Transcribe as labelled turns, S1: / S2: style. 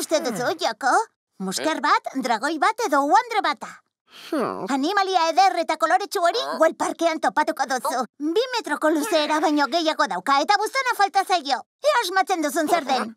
S1: uste duzu, hmm. Joko? Musker ¿Eh? bat, dragoi bat edo uandre bata. Hmm. Animalia eder eta koloretsu hori, ah. huel parkean topatuko duzu. Oh. Bi metroko luzera baino gehiago dauka eta buzona falta zaio. Eos asmatzen duzun zer den.